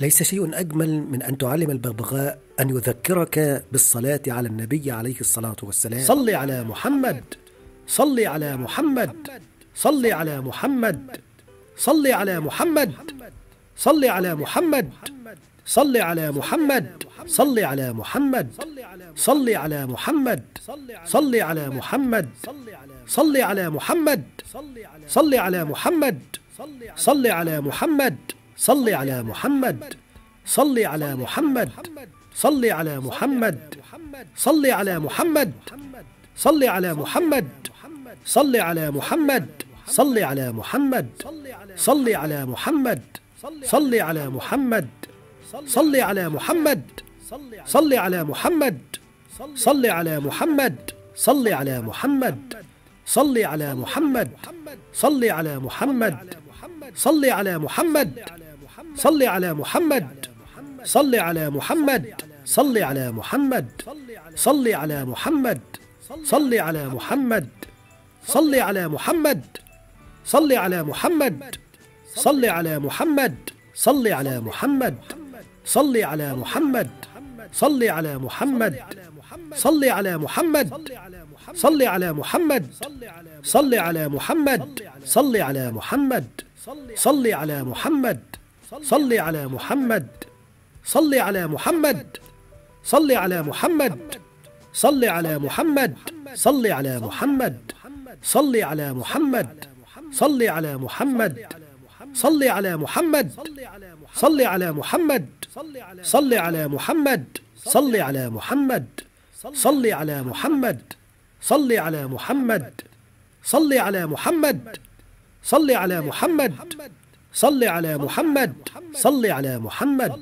ليس شيء أجمل من أن تعلم الببغاء أن يذكرك بالصلاة على النبي عليه الصلاة والسلام صل على محمد صل على محمد صل على محمد صل على محمد صل على محمد صل على محمد صل على محمد صل على محمد صل على محمد صل على محمد صل على محمد صل على محمد صل على محمد صل على محمد صل على محمد صل على محمد صل على محمد صل على محمد صل على محمد صل على محمد صل على محمد صل على محمد صل على محمد صل على محمد صل على محمد صل على محمد صل على محمد صل على محمد صل على محمد صل على محمد صل على محمد صل على محمد صل على محمد صل على محمد صل على محمد صل على محمد صل على محمد صل على محمد صل على محمد صل على محمد صل على محمد صل على محمد صل على محمد صل على محمد صل على محمد صل على محمد صل على محمد صل على محمد صل على محمد صل على محمد صل على محمد صل على محمد صل على محمد صل على محمد صل على محمد صل على محمد صل على محمد صل على محمد صل على محمد صل على محمد صل على محمد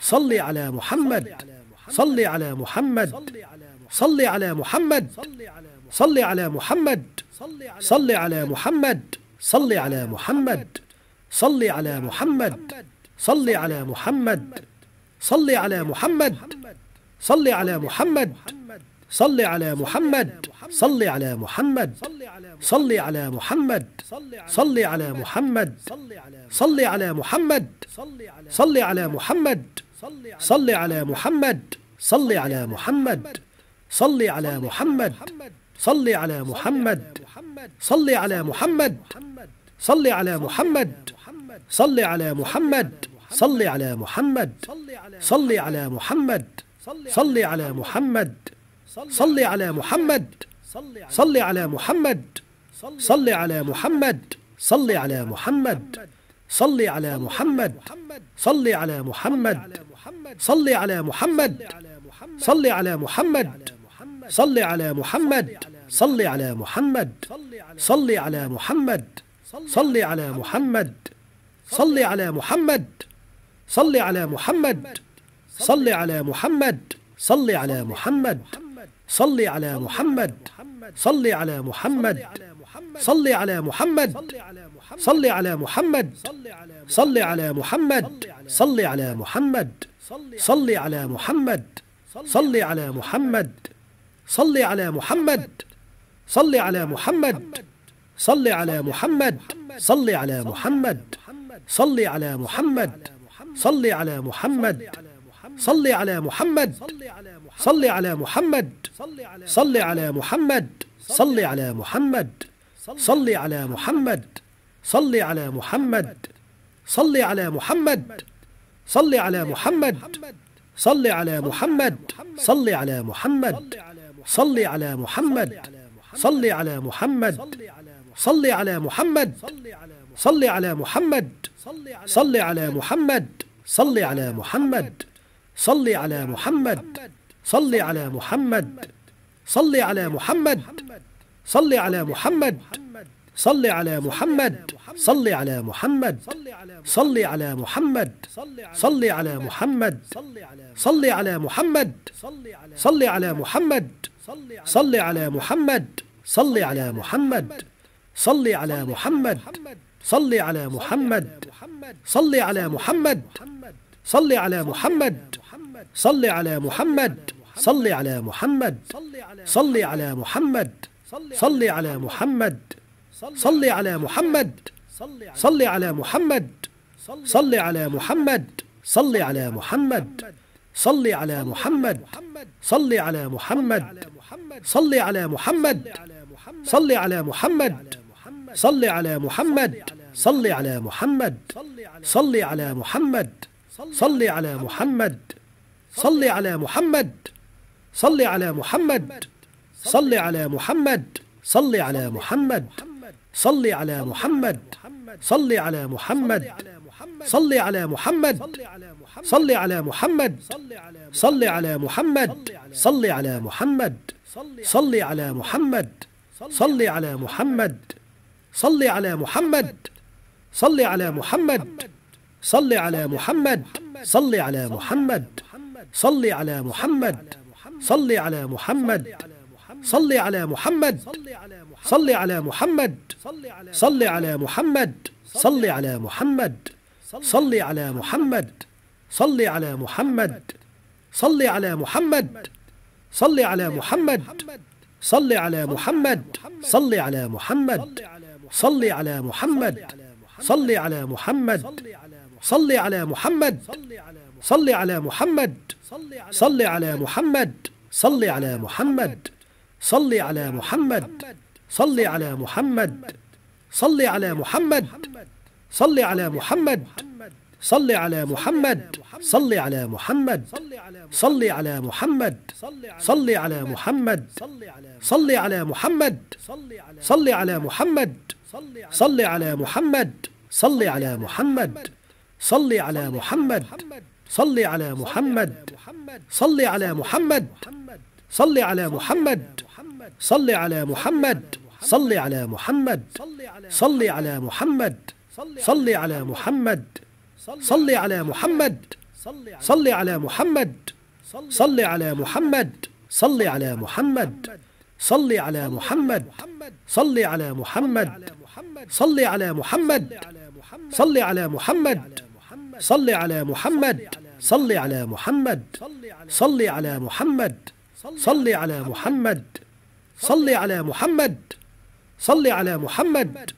صل على محمد صل على محمد صل على محمد صل على محمد صل على محمد صل على محمد صل على محمد صل على محمد صل على محمد صل على محمد صل على محمد صل على محمد صل على محمد صل على محمد صل على محمد صل على محمد صل على محمد صل على محمد صل على محمد صل على محمد صل على محمد صل على محمد صل على محمد صل على محمد صل على محمد صل على محمد صل على محمد صل على محمد صل على محمد صل على محمد صل على محمد صل على محمد صل على محمد صل على محمد صل على محمد صل على محمد صل على محمد صل على محمد صل على محمد صل على محمد صل على محمد صل على محمد صلي على محمد صلي على محمد صلي على محمد صلي على محمد صلي على محمد صلي على محمد صلي على محمد صلي على محمد صلي على محمد صلي على محمد صلي على محمد صلي على محمد صلي على محمد صلي على محمد صلي على محمد صل على محمد صل على محمد صل على محمد صل على محمد صل على محمد صل على محمد صل على محمد صل على محمد صل على محمد صل على محمد صل على محمد صل على محمد صل على محمد صل على محمد صل على محمد صل على محمد صل على محمد صل على محمد صل على محمد صل على محمد صل على محمد صل على محمد صل على محمد صل على محمد صل على محمد صل على محمد صل على محمد صل على محمد صل على محمد صل على محمد صل على محمد صل على محمد صل على محمد صل على محمد صل على محمد صل على محمد صل على محمد صل على محمد صل على محمد صل على محمد صل على محمد صل على محمد صل على محمد صل على محمد صل على محمد صل على محمد صل على محمد صل على محمد صل على محمد صل على محمد صل على محمد صل على محمد صل على محمد صل على محمد صل على محمد صل على محمد صل على محمد صل على محمد صل على محمد صل على محمد صل على محمد صل على محمد صل على محمد صل على محمد صل على محمد صل على محمد صل على محمد صل على محمد صل على محمد صل على محمد صل على محمد صل على محمد صل على محمد صل على محمد صل على محمد صل على محمد صل على محمد صل على محمد صل على محمد صل على محمد صل على محمد صل على محمد صل على محمد صل على محمد صل على محمد صل على محمد صل على محمد صل على محمد صل على محمد صل على محمد صل على محمد صل على محمد صل على محمد صل على محمد صل على محمد صل على محمد صل على محمد صل على محمد صل على محمد صل على محمد صل على محمد صل على محمد صل على محمد صل على محمد صل على محمد صل على محمد صل على محمد صل على محمد صل على محمد صل على محمد صل على محمد صل على محمد صل على محمد صل على محمد صل على محمد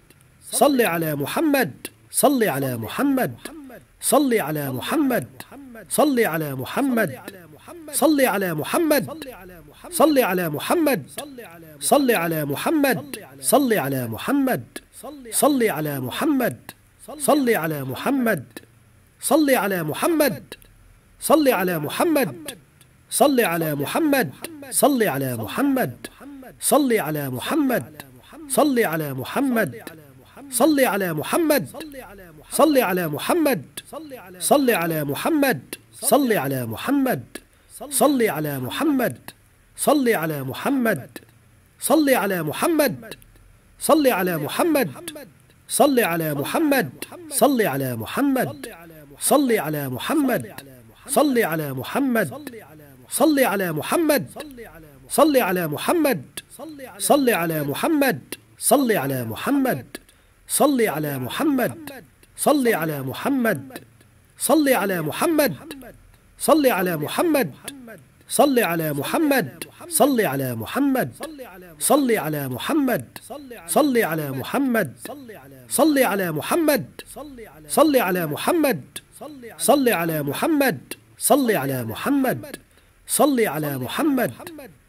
صل على محمد صل على محمد صل على محمد صل على محمد صل على محمد صل على محمد صل على محمد صل على محمد صل على محمد صل على محمد صل على محمد صل على محمد صل على محمد صل على محمد صل على محمد صل على محمد صل على محمد صل على محمد صل على محمد صل على محمد صل على محمد صل على محمد صل على محمد صل على محمد صل على محمد صل على محمد صل على محمد صل على محمد صل على محمد صل على محمد صل على محمد صل على محمد صل على محمد صل على محمد صل على محمد صل على محمد صل على محمد صل على محمد صل على محمد صل على محمد صل على محمد صل على محمد صل على محمد صل على محمد صل على محمد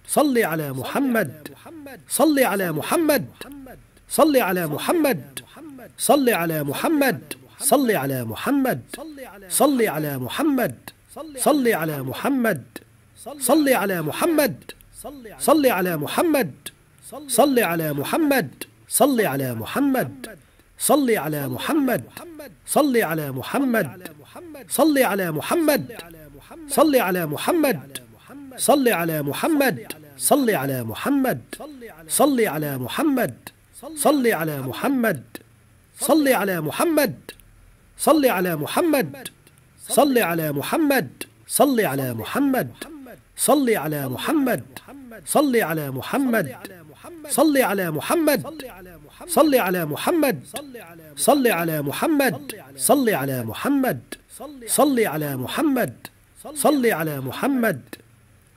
صل على محمد صل على محمد صل على محمد صل على محمد صل على محمد صل على محمد صل على محمد صل على محمد صل على محمد صل على محمد صل على محمد صل على محمد صل على محمد صل على محمد صل على محمد صل على محمد صل على محمد صل على محمد صل على محمد صل على محمد صل على محمد صل على محمد صل على محمد صل على محمد صل على محمد صل على محمد صل على محمد صل على محمد صل على محمد صل على محمد صل على محمد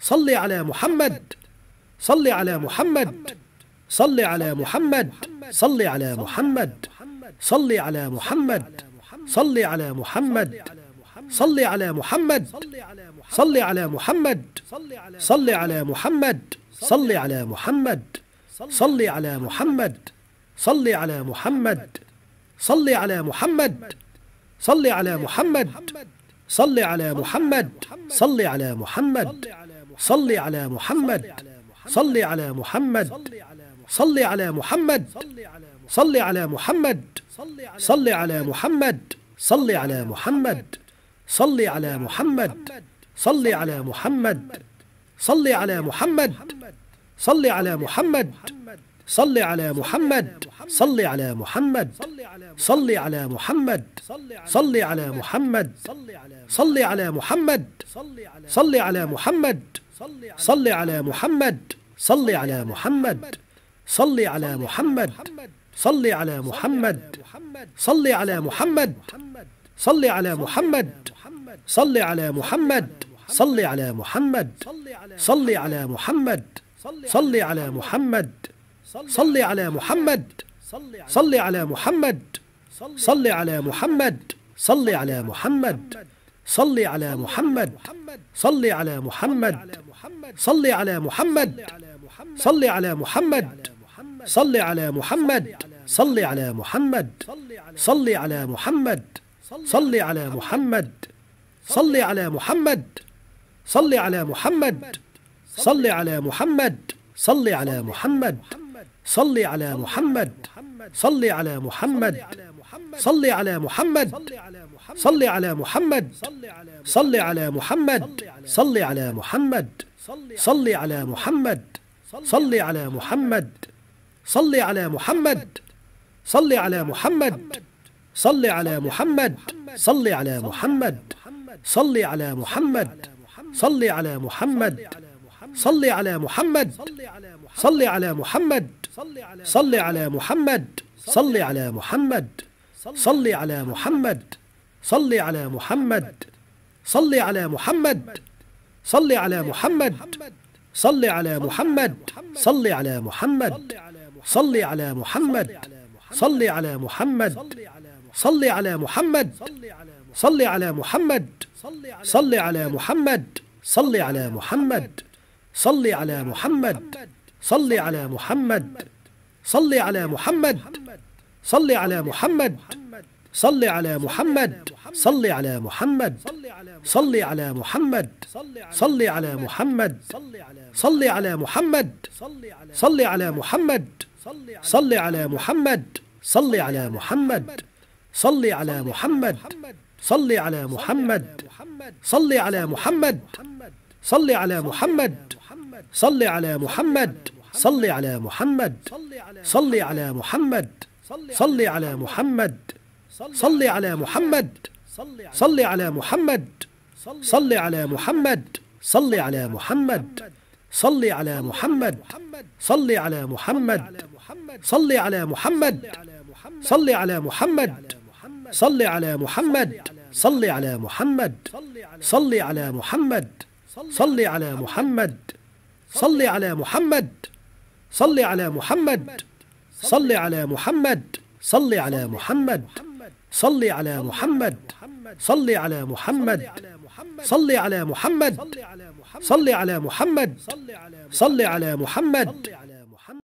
صل على محمد صل على محمد صل على محمد صل على محمد صل على محمد صل على محمد صل على محمد صل على محمد صل على محمد صل على محمد صل على محمد صل على محمد صل على محمد صل على محمد صل على محمد صل على محمد صل على محمد صل على محمد صل على محمد صل على محمد صل على محمد صل على محمد صل على محمد صل على محمد صل على محمد صل على محمد صل على محمد صل على محمد صل على محمد صل على محمد صل على محمد صل على محمد صل على محمد صل على محمد صل على محمد صل على محمد صل على محمد صل على محمد صل على محمد صل على محمد صل على محمد صل على محمد صل على محمد صل على محمد صل على محمد صل على محمد صل على محمد صل على محمد صل على محمد صل على محمد صل على محمد صل على محمد صل على محمد صل على محمد صل على محمد صل على محمد صل على محمد صل على محمد صل على محمد صل على محمد صل على محمد صل على محمد صل على محمد صل على محمد صل على محمد صل على محمد صل على محمد صل على محمد صل على محمد صل على محمد صل على محمد صل على محمد صل على محمد صل على محمد صل على محمد صل على محمد صل على محمد صل على محمد صل على محمد صل على محمد صل على محمد صل على محمد صل على محمد صل على محمد صل على محمد صل على محمد صل على محمد صل على محمد صل على محمد صل على محمد صل على محمد صل على محمد صل على محمد صل على محمد صل على محمد صل على محمد صل على محمد صل على محمد صل على محمد صل على محمد صل على محمد صل على محمد صل على محمد صل على محمد صل على محمد صل على محمد صل على محمد صل على محمد صل على محمد صل على محمد صل على محمد صل على محمد صل على محمد صل على محمد صل على محمد صل على محمد صل على محمد صل على محمد صل على محمد صل على محمد صل على محمد صل على محمد صل على محمد صل على محمد صل على محمد صل على محمد صل على محمد صل على محمد صل على محمد